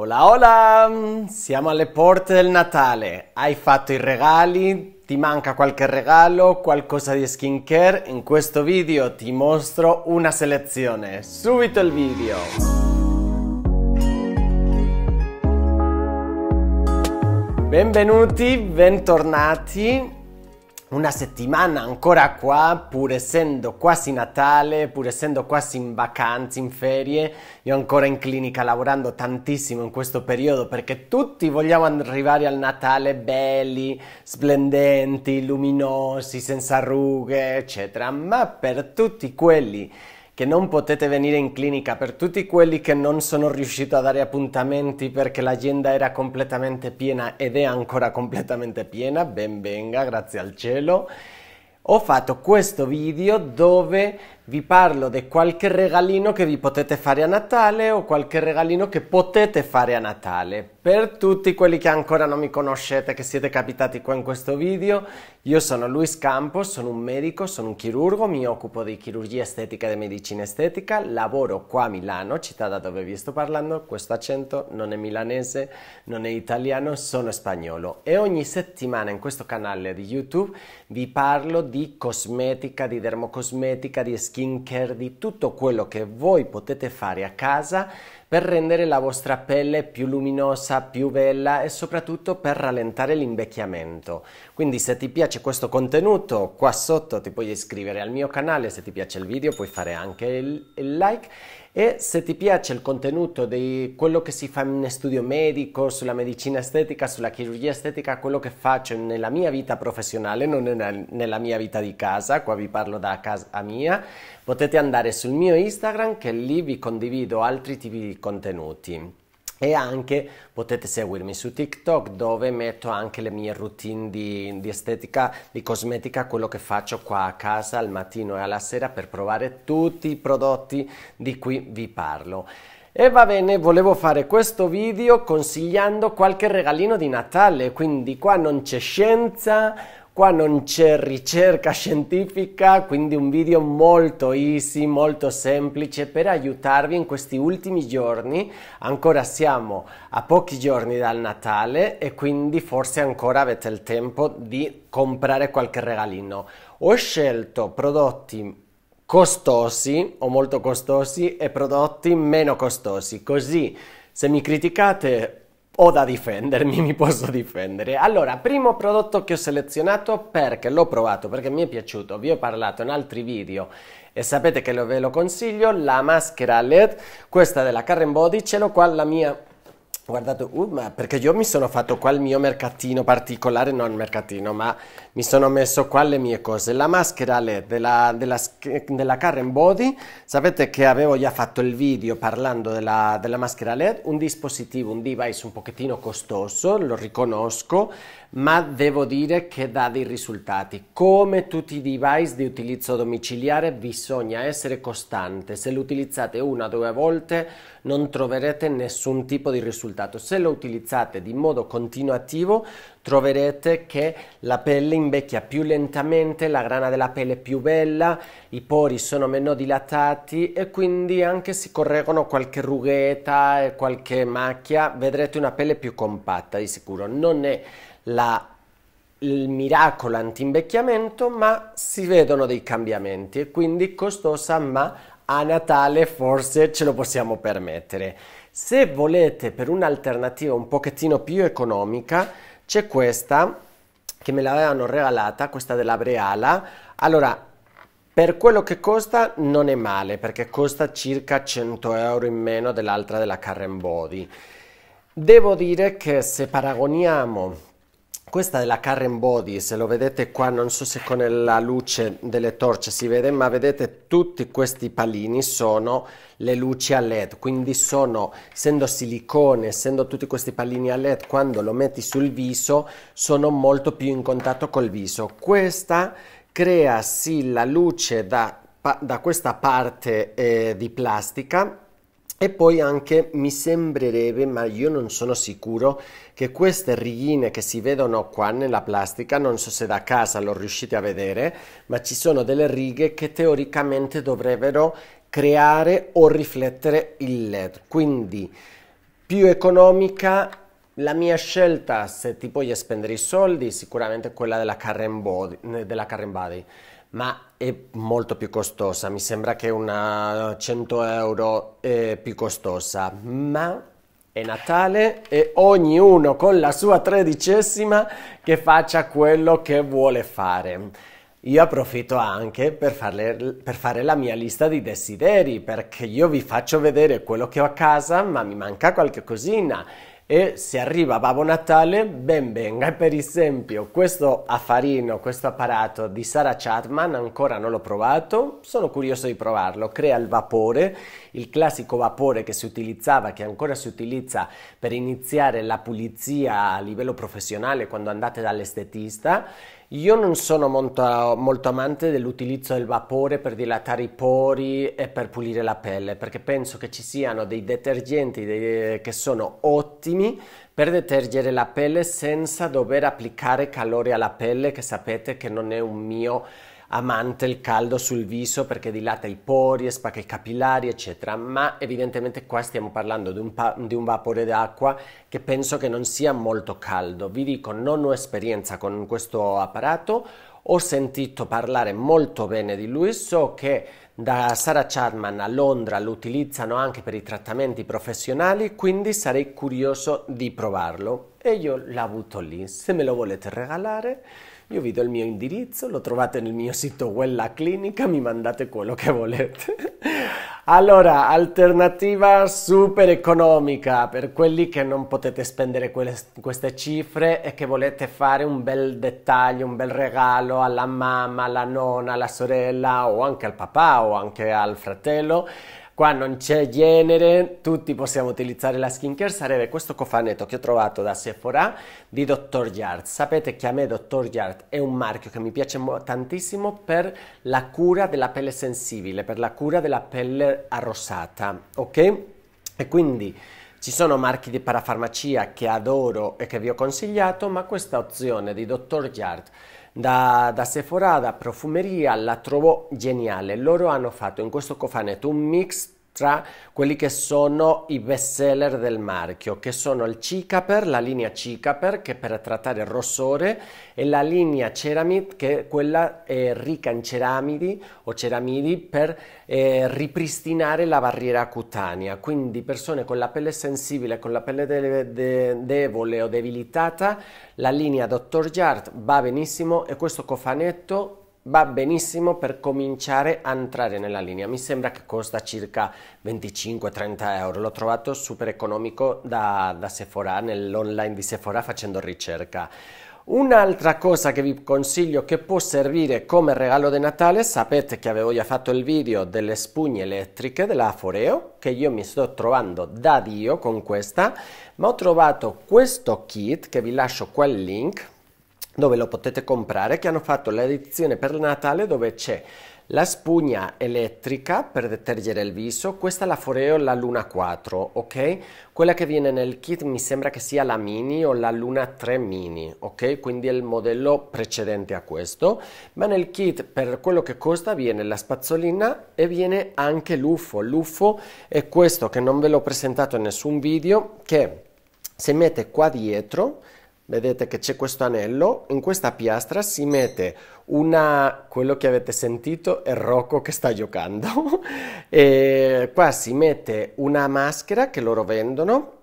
Hola, hola! Siamo alle porte del Natale. Hai fatto i regali? Ti manca qualche regalo? Qualcosa di skincare? In questo video ti mostro una selezione. Subito il video! Benvenuti, bentornati una settimana ancora qua, pur essendo quasi Natale, pur essendo quasi in vacanze, in ferie, io ancora in clinica lavorando tantissimo in questo periodo perché tutti vogliamo arrivare al Natale belli, splendenti, luminosi, senza rughe, eccetera, ma per tutti quelli che non potete venire in clinica, per tutti quelli che non sono riuscito a dare appuntamenti perché l'agenda era completamente piena ed è ancora completamente piena, ben venga, grazie al cielo ho fatto questo video dove vi parlo di qualche regalino che vi potete fare a Natale o qualche regalino che potete fare a Natale. Per tutti quelli che ancora non mi conoscete, che siete capitati qua in questo video, io sono Luis Campos, sono un medico, sono un chirurgo, mi occupo di chirurgia estetica e di medicina estetica, lavoro qua a Milano, città da dove vi sto parlando, questo accento non è milanese, non è italiano, sono spagnolo e ogni settimana in questo canale di YouTube vi parlo di di cosmetica, di dermocosmetica, di skincare, di tutto quello che voi potete fare a casa per rendere la vostra pelle più luminosa, più bella e soprattutto per rallentare l'invecchiamento. Quindi se ti piace questo contenuto qua sotto ti puoi iscrivere al mio canale, se ti piace il video puoi fare anche il, il like e se ti piace il contenuto di quello che si fa in studio medico, sulla medicina estetica, sulla chirurgia estetica, quello che faccio nella mia vita professionale, non nella mia vita di casa, qua vi parlo da casa mia, potete andare sul mio Instagram che lì vi condivido altri tipi di contenuti e anche potete seguirmi su TikTok dove metto anche le mie routine di, di, estetica, di cosmetica, quello che faccio qua a casa al mattino e alla sera per provare tutti i prodotti di cui vi parlo. E va bene, volevo fare questo video consigliando qualche regalino di Natale, quindi qua non c'è scienza, Qua non c'è ricerca scientifica, quindi un video molto easy, molto semplice per aiutarvi in questi ultimi giorni. Ancora siamo a pochi giorni dal Natale e quindi forse ancora avete il tempo di comprare qualche regalino. Ho scelto prodotti costosi o molto costosi e prodotti meno costosi, così se mi criticate ho da difendermi, mi posso difendere. Allora, primo prodotto che ho selezionato perché l'ho provato, perché mi è piaciuto, vi ho parlato in altri video e sapete che lo, ve lo consiglio, la maschera LED, questa della Karen Body, ce l'ho qua la mia Guardate, uh, ma perché io mi sono fatto qua il mio mercatino particolare, non mercatino, ma mi sono messo qua le mie cose. La maschera LED della, della, della Karen Body, sapete che avevo già fatto il video parlando della, della maschera LED, un dispositivo, un device un pochettino costoso, lo riconosco, ma devo dire che dà dei risultati. Come tutti i device di utilizzo domiciliare bisogna essere costante, se lo utilizzate una o due volte non troverete nessun tipo di risultato, se lo utilizzate di modo continuativo troverete che la pelle invecchia più lentamente, la grana della pelle è più bella, i pori sono meno dilatati e quindi anche se correggono qualche rughetta e qualche macchia, vedrete una pelle più compatta di sicuro, non è la, il miracolo anti-invecchiamento, ma si vedono dei cambiamenti e quindi costosa, ma a Natale forse ce lo possiamo permettere. Se volete per un'alternativa un pochettino più economica, c'è questa che me l'avevano regalata, questa della Breala. Allora, per quello che costa non è male, perché costa circa 100 euro in meno dell'altra della Carren Body. Devo dire che se paragoniamo questa è la Carren Body, se lo vedete qua, non so se con la luce delle torce si vede, ma vedete tutti questi palini sono le luci a LED, quindi sono, essendo silicone, essendo tutti questi pallini a LED, quando lo metti sul viso sono molto più in contatto col viso. Questa crea sì la luce da, da questa parte eh, di plastica e poi anche mi sembrerebbe, ma io non sono sicuro, che queste righe che si vedono qua nella plastica, non so se da casa lo riuscite a vedere, ma ci sono delle righe che teoricamente dovrebbero creare o riflettere il LED. Quindi più economica la mia scelta, se ti puoi spendere i soldi, sicuramente quella della Karen Body, della Karen Body ma è molto più costosa, mi sembra che una 100 euro è più costosa, ma è Natale e ognuno con la sua tredicesima che faccia quello che vuole fare. Io approfitto anche per, farle, per fare la mia lista di desideri, perché io vi faccio vedere quello che ho a casa, ma mi manca qualche cosina e se arriva Babbo Natale, ben venga. Per esempio, questo affarino, questo apparato di Sara Chapman, ancora non l'ho provato, sono curioso di provarlo. Crea il vapore, il classico vapore che si utilizzava, che ancora si utilizza per iniziare la pulizia a livello professionale quando andate dall'estetista io non sono molto, molto amante dell'utilizzo del vapore per dilatare i pori e per pulire la pelle, perché penso che ci siano dei detergenti dei, che sono ottimi per detergere la pelle senza dover applicare calore alla pelle, che sapete che non è un mio amante il caldo sul viso perché dilata i pori, e spacca i capillari, eccetera, ma evidentemente qua stiamo parlando di un, pa- di un vapore d'acqua che penso che non sia molto caldo. Vi dico, non ho esperienza con questo apparato, ho sentito parlare molto bene di lui, so che da Sara Charman a Londra lo utilizzano anche per i trattamenti professionali, quindi sarei curioso di provarlo. E io l'ho avuto lì, se me lo volete regalare io vi do il mio indirizzo, lo trovate nel mio sito Wella Clinica, mi mandate quello che volete. Allora, alternativa super economica per quelli che non potete spendere que queste cifre e che volete fare un bel dettaglio, un bel regalo alla mamma, alla nonna, alla sorella o anche al papà o anche al fratello Qua non c'è genere, tutti possiamo utilizzare la skincare, sarebbe questo cofanetto che ho trovato da Sephora di Dr. Yard. Sapete che a me Dr. Yard è un marchio che mi piace tantissimo per la cura della pelle sensibile, per la cura della pelle arrossata, ok? E quindi ci sono marchi di parafarmacia che adoro e che vi ho consigliato, ma questa opzione di Dr. Yard da, da, Sephora, da profumeria, la trovo geniale. Loro hanno fatto in questo cofanetto un mix tra quelli che sono i best seller del marchio, che sono il Cicaper, la linea Cicaper che è per trattare il rossore e la linea Ceramid che è quella eh, ricca in ceramidi o ceramidi per eh, ripristinare la barriera cutanea, quindi persone con la pelle sensibile, con la pelle de de debole o debilitata, la linea Dr. Jart va benissimo e questo cofanetto va benissimo per cominciare a entrare nella linea. Mi sembra che costa circa 25-30 euro. L'ho trovato super economico da, da Sephora, nell'online di Sephora facendo ricerca. Un'altra cosa che vi consiglio che può servire come regalo di Natale, sapete che avevo già fatto il video delle spugne elettriche della Foreo, che io mi sto trovando da Dio con questa, ma ho trovato questo kit che vi lascio qua il link dove lo potete comprare, che hanno fatto l'edizione per Natale dove c'è la spugna elettrica per detergere il viso, questa è la Foreo la Luna 4, ok? Quella che viene nel kit mi sembra che sia la Mini o la Luna 3 Mini, ok? Quindi è il modello precedente a questo, ma nel kit per quello che costa viene la spazzolina e viene anche l'uffo. L'uffo è questo che non ve l'ho presentato in nessun video, che si mette qua dietro Vedete che c'è questo anello, in questa piastra si mette una, quello che avete sentito è Rocco che sta giocando, e qua si mette una maschera che loro vendono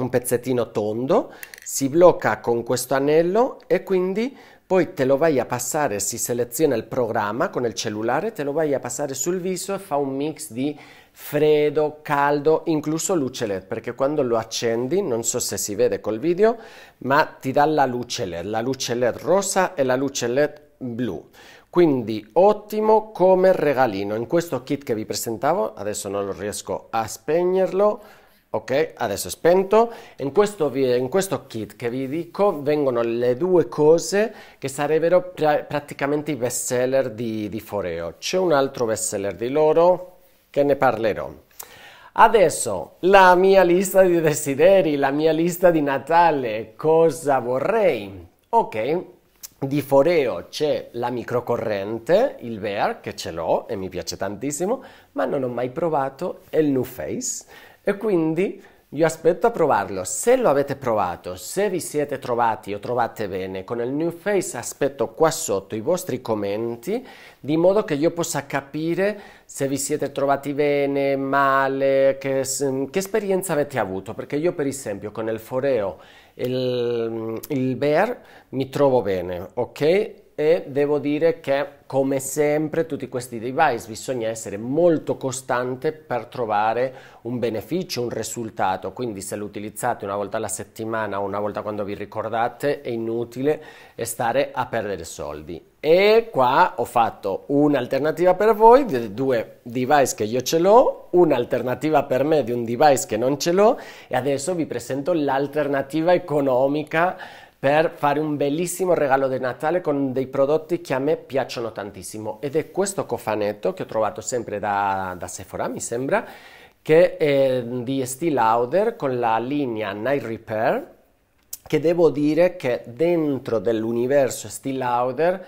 un pezzettino tondo, si blocca con questo anello e quindi poi te lo vai a passare, si seleziona il programma con il cellulare, te lo vai a passare sul viso e fa un mix di freddo, caldo, incluso luce LED, perché quando lo accendi, non so se si vede col video, ma ti dà la luce LED, la luce LED rosa e la luce LED blu. Quindi ottimo come regalino. In questo kit che vi presentavo, adesso non riesco a spegnerlo, Ok, adesso è spento. In questo, in questo, kit che vi dico vengono le due cose che sarebbero pra praticamente i best seller di, di Foreo. C'è un altro best seller di loro che ne parlerò. Adesso la mia lista di desideri, la mia lista di Natale, cosa vorrei? Ok, di Foreo c'è la microcorrente, il Bear, che ce l'ho e mi piace tantissimo, ma non ho mai provato il New Face e quindi vi aspetto a provarlo. Se lo avete provato, se vi siete trovati o trovate bene con il New Face, aspetto qua sotto i vostri commenti di modo che io possa capire se vi siete trovati bene, male, che, che esperienza avete avuto. Perché io, per esempio, con il Foreo il, il Bear mi trovo bene, ok? e devo dire che come sempre tutti questi device bisogna essere molto costante per trovare un beneficio, un risultato, quindi se lo utilizzate una volta alla settimana o una volta quando vi ricordate è inutile stare a perdere soldi. E qua ho fatto un'alternativa per voi di due device che io ce l'ho, un'alternativa per me di un device che non ce l'ho e adesso vi presento l'alternativa economica per fare un bellissimo regalo di Natale con dei prodotti che a me piacciono tantissimo ed è questo cofanetto che ho trovato sempre da, da Sephora mi sembra che è di Estee Lauder con la linea Night Repair che devo dire che dentro dell'universo Estee Lauder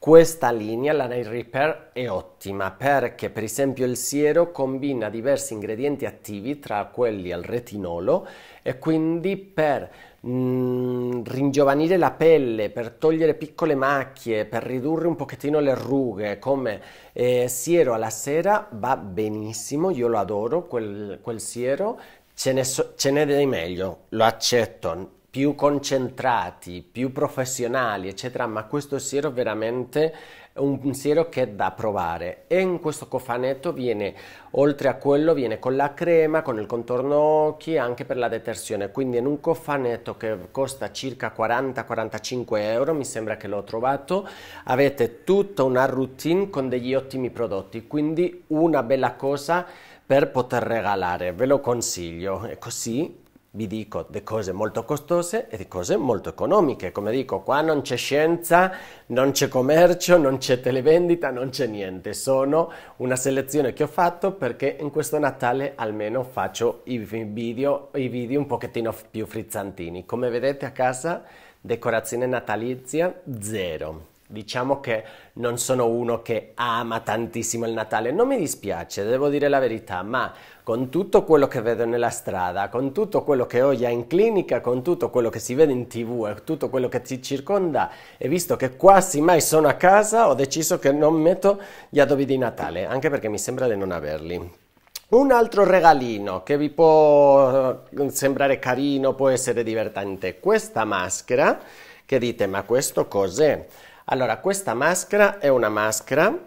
questa linea, la Night Repair, è ottima perché per esempio il siero combina diversi ingredienti attivi tra quelli al retinolo e quindi per mh, mm, ringiovanire la pelle, per togliere piccole macchie, per ridurre un pochettino le rughe, come eh, siero alla sera va benissimo, io lo adoro quel, quel siero, ce n'è so, dei meglio, lo accetto, più concentrati, più professionali, eccetera, ma questo siero veramente un pensiero che è da provare e in questo cofanetto viene oltre a quello viene con la crema con il contorno occhi anche per la detersione quindi in un cofanetto che costa circa 40-45 euro mi sembra che l'ho trovato avete tutta una routine con degli ottimi prodotti quindi una bella cosa per poter regalare ve lo consiglio e così vi dico di cose molto costose e di cose molto economiche. Come dico, qua non c'è scienza, non c'è commercio, non c'è televendita, non c'è niente. Sono una selezione che ho fatto perché in questo Natale almeno faccio i video, i video un pochettino più frizzantini. Come vedete a casa, decorazione natalizia zero. Diciamo che non sono uno che ama tantissimo il Natale, non mi dispiace, devo dire la verità, ma con tutto quello che vedo nella strada, con tutto quello che ho già in clinica, con tutto quello che si vede in tv e tutto quello che ti circonda e visto che quasi mai sono a casa ho deciso che non metto gli adobi di Natale, anche perché mi sembra di non averli. Un altro regalino che vi può eh, sembrare carino, può essere divertente, questa maschera che dite ma questo cos'è? Allora questa maschera è una maschera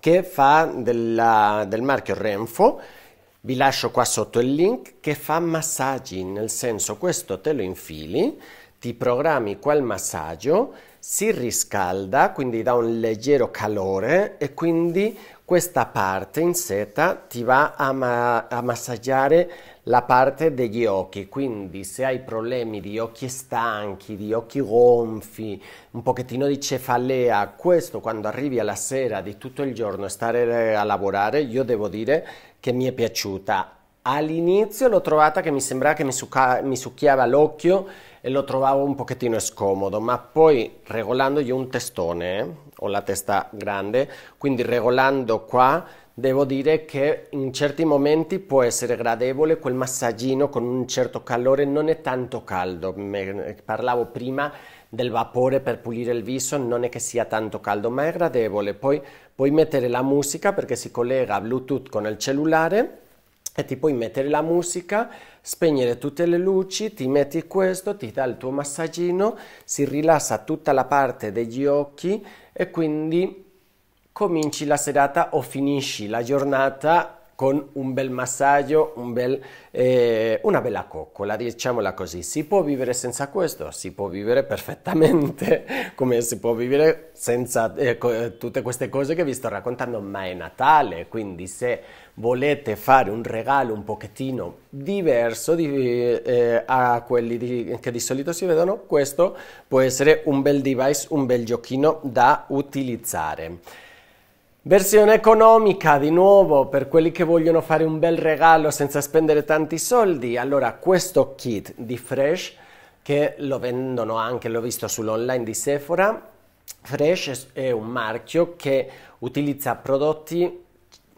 che fa della, del marchio Renfo vi lascio qua sotto il link che fa massaggi, nel senso questo te lo infili, ti programmi quel massaggio, si riscalda, quindi dà un leggero calore e quindi questa parte in seta ti va a, ma a massaggiare la parte degli occhi, quindi se hai problemi di occhi stanchi, di occhi gonfi, un pochettino di cefalea, questo quando arrivi alla sera di tutto il giorno stare a lavorare, io devo dire che mi è piaciuta. All'inizio l'ho trovata che mi sembrava che mi, succa- mi succhiava l'occhio e lo trovavo un pochettino scomodo, ma poi regolando io un testone, ho la testa grande, quindi regolando qua devo dire che in certi momenti può essere gradevole quel massaggino con un certo calore, non è tanto caldo, Me, parlavo prima del vapore per pulire il viso non è che sia tanto caldo ma è gradevole poi puoi mettere la musica perché si collega bluetooth con il cellulare e ti puoi mettere la musica spegnere tutte le luci ti metti questo ti dà il tuo massaggino si rilassa tutta la parte degli occhi e quindi cominci la serata o finisci la giornata con un bel massaggio, un bel, eh, una bella coccola, diciamola così. Si può vivere senza questo? Si può vivere perfettamente, come si può vivere senza eh, eh, tutte queste cose che vi sto raccontando, ma è Natale, quindi se volete fare un regalo un pochettino diverso di, eh, a quelli di, che di solito si vedono, questo può essere un bel device, un bel giochino da utilizzare. Versione economica di nuovo per quelli che vogliono fare un bel regalo senza spendere tanti soldi. Allora, questo kit di Fresh, che lo vendono anche, l'ho visto sull'online di Sephora, Fresh è un marchio che utilizza prodotti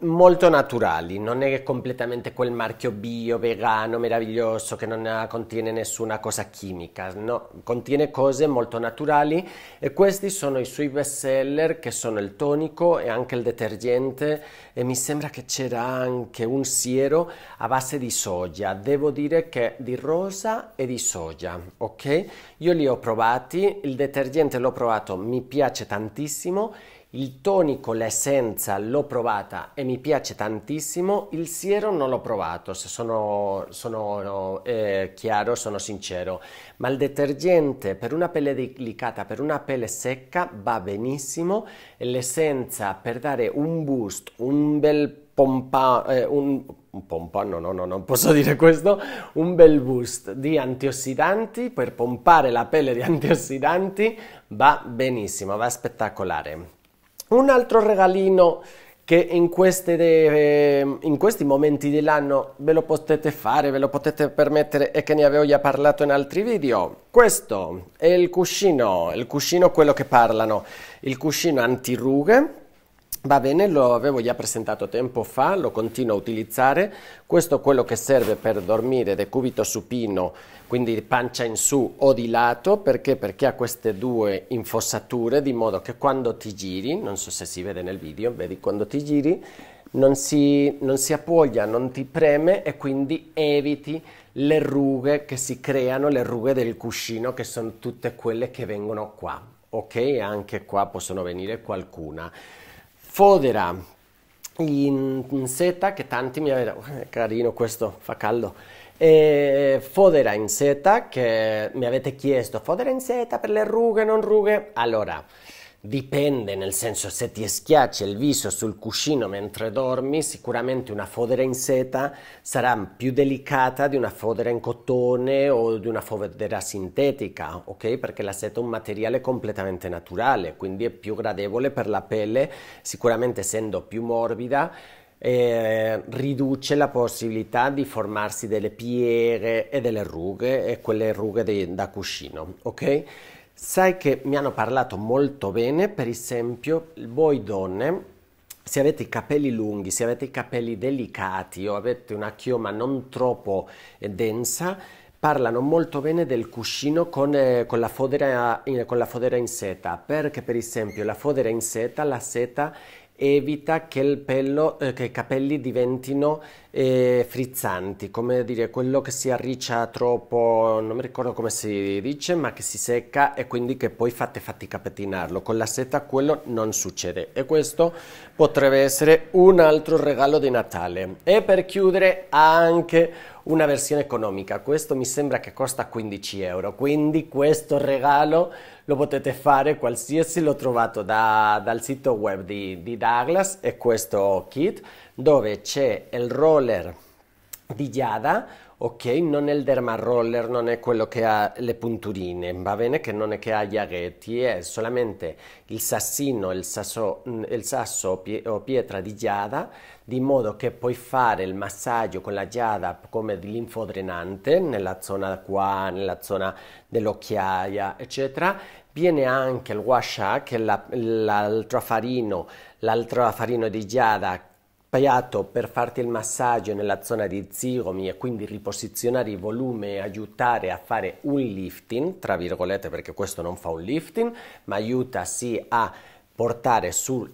molto naturali, non è completamente quel marchio bio, vegano, meraviglioso che non contiene nessuna cosa chimica, no, contiene cose molto naturali e questi sono i suoi best seller che sono il tonico e anche il detergente e mi sembra che c'era anche un siero a base di soia. Devo dire che di rosa e di soia, ok? Io li ho provati, il detergente l'ho provato, mi piace tantissimo. Il tonico, l'essenza l'ho provata e mi piace tantissimo, il siero non l'ho provato, se sono, sono eh, chiaro, sono sincero, ma il detergente per una pelle delicata, per una pelle secca va benissimo, l'essenza per dare un boost, un un bel pompa, eh, un, un pompa, no, no, no, non posso dire questo, un bel boost di antiossidanti per pompare la pelle di antiossidanti va benissimo, va spettacolare. Un altro regalino che in, queste, eh, in questi momenti dell'anno ve lo potete fare, ve lo potete permettere e che ne avevo già parlato in altri video. Questo è il cuscino, il cuscino quello che parlano, il cuscino antirughe Va bene, lo avevo già presentato tempo fa, lo continuo a utilizzare. Questo è quello che serve per dormire decubito supino, quindi pancia in su o di lato, perché? Perché ha queste due infossature, di modo che quando ti giri, non so se si vede nel video, vedi quando ti giri, non si, non si appoggia, non ti preme e quindi eviti le rughe che si creano, le rughe del cuscino, che sono tutte quelle che vengono qua. Ok, anche qua possono venire qualcuna fodera in seta che tanti mi avevano oh, carino questo fa caldo e fodera in seta che mi avete chiesto fodera in seta per le rughe non rughe allora Dipende, nel senso se ti schiaccia il viso sul cuscino mentre dormi, sicuramente una fodera in seta sarà più delicata di una fodera in cotone o di una fodera sintetica, ok? Perché la seta è un materiale completamente naturale, quindi è più gradevole per la pelle, sicuramente essendo più morbida. Eh, riduce la possibilità di formarsi delle pieghe e delle rughe e quelle rughe de, da cuscino, ok? Sai che mi hanno parlato molto bene, per esempio, voi donne, se avete i capelli lunghi, se avete i capelli delicati o avete una chioma non troppo eh, densa, parlano molto bene del cuscino con, eh, con, la fodera in, con la fodera in seta, perché per esempio la fodera in seta, la seta evita che, pelo, eh, che i capelli diventino eh, frizzanti, come dire quello che si arriccia troppo, non mi ricordo come si dice, ma che si secca e quindi che poi fate fatica a pettinarlo. Con la seta quello non succede e questo potrebbe essere un altro regalo di Natale. E per chiudere anche una versione economica, questo mi sembra che costa 15 euro, quindi questo regalo lo potete fare qualsiasi, l'ho trovato da, dal sito web di, di Douglas, è questo kit dove c'è il roller di Yada, ok? Non è il derma roller, non è quello che ha le punturine, va bene che non è che ha gli aghetti, è solamente il sassino, il sasso, il sasso o pietra di Yada, di modo che puoi fare il massaggio con la Yada come linfodrenante nella zona qua, nella zona dell'occhiaia, eccetera, viene anche il washa, che è l'altro l'altro l'altrafarino di giada paiato per farti il massaggio nella zona di zigomi e quindi riposizionare il volume e aiutare a fare un lifting, tra virgolette perché questo non fa un lifting, ma aiuta sì a portare sul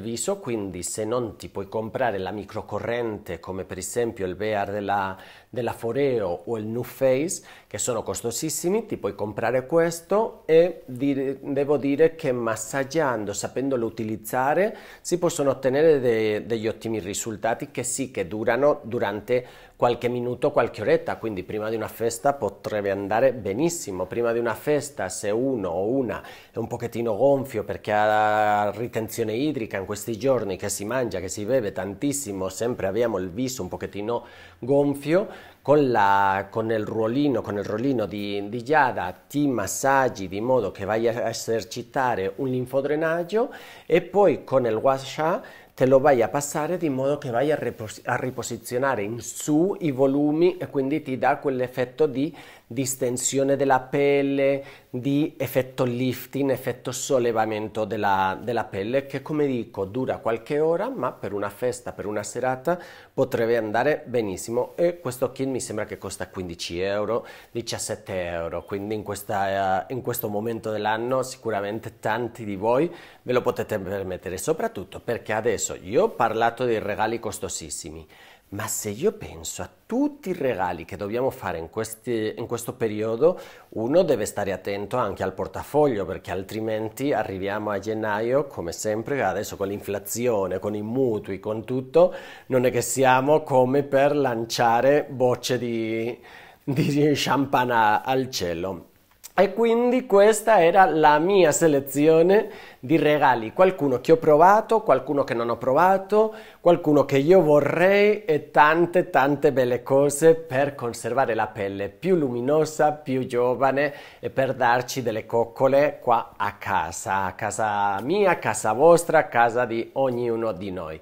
viso, quindi se non ti puoi comprare la microcorrente come per esempio il VR della della Foreo o il new face che sono costosissimi, ti puoi comprare questo e dire, devo dire che massaggiando, sapendolo utilizzare, si possono ottenere de, degli ottimi risultati che sì, che durano durante qualche minuto, qualche oretta, quindi prima di una festa potrebbe andare benissimo, prima di una festa se uno o una è un pochettino gonfio perché ha ritenzione idrica in questi giorni che si mangia, che si beve tantissimo, sempre abbiamo il viso un pochettino gonfio, con, la, con, il ruolino, con, il ruolino, di, di Giada ti massaggi di modo che vai a esercitare un linfodrenaggio e poi con il washa te lo vai a passare di modo che vai a, ripos a riposizionare in su i volumi e quindi ti dà quell'effetto di distensione della pelle, di effetto lifting, effetto sollevamento della, della pelle che come dico dura qualche ora ma per una festa, per una serata potrebbe andare benissimo e questo kit mi sembra che costa 15 euro, 17 euro quindi in, questa, eh, in questo momento dell'anno sicuramente tanti di voi ve lo potete permettere soprattutto perché adesso io ho parlato di regali costosissimi ma se io penso a tutti i regali che dobbiamo fare in, questi, in, questo periodo, uno deve stare attento anche al portafoglio perché altrimenti arriviamo a gennaio, come sempre, adesso con l'inflazione, con i mutui, con tutto, non è che siamo come per lanciare bocce di, di champagne al cielo. E quindi questa era la mia selezione di regali, qualcuno che ho provato, qualcuno che non ho provato, qualcuno che io vorrei e tante tante belle cose per conservare la pelle più luminosa, più giovane e per darci delle coccole qua a casa, a casa mia, a casa vostra, a casa di ognuno di noi.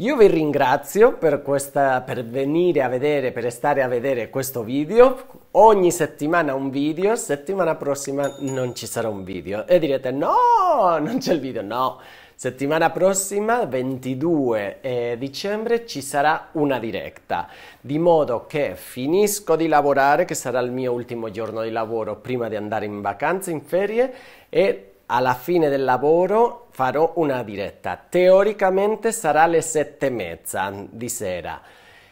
Io vi ringrazio per, questa, per venire a vedere, per stare a vedere questo video. Ogni settimana un video, settimana prossima non ci sarà un video. E direte no, non c'è il video, no. Settimana prossima, 22 eh, dicembre, ci sarà una diretta, di modo che finisco di lavorare, che sarà il mio ultimo giorno di lavoro prima di andare in vacanza, in ferie, e alla fine del lavoro farò una diretta. Teoricamente sarà alle sette e mezza di sera.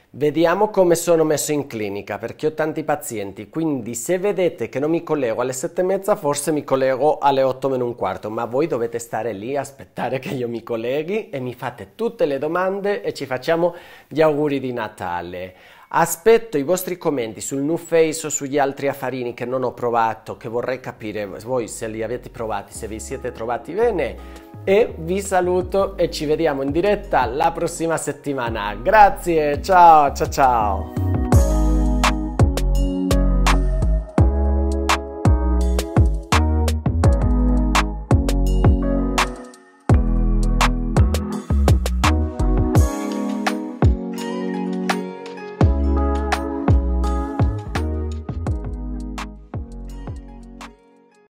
Vediamo come sono messo in clinica perché ho tanti pazienti, quindi se vedete che non mi collego alle sette e mezza forse mi collego alle 8 meno un quarto, ma voi dovete stare lì, aspettare che io mi colleghi e mi fate tutte le domande e ci facciamo gli auguri di Natale. Aspetto i vostri commenti sul New Face o sugli altri affarini che non ho provato, che vorrei capire voi se li avete provati, se vi siete trovati bene. E vi saluto e ci vediamo in diretta la prossima settimana. Grazie, ciao ciao ciao!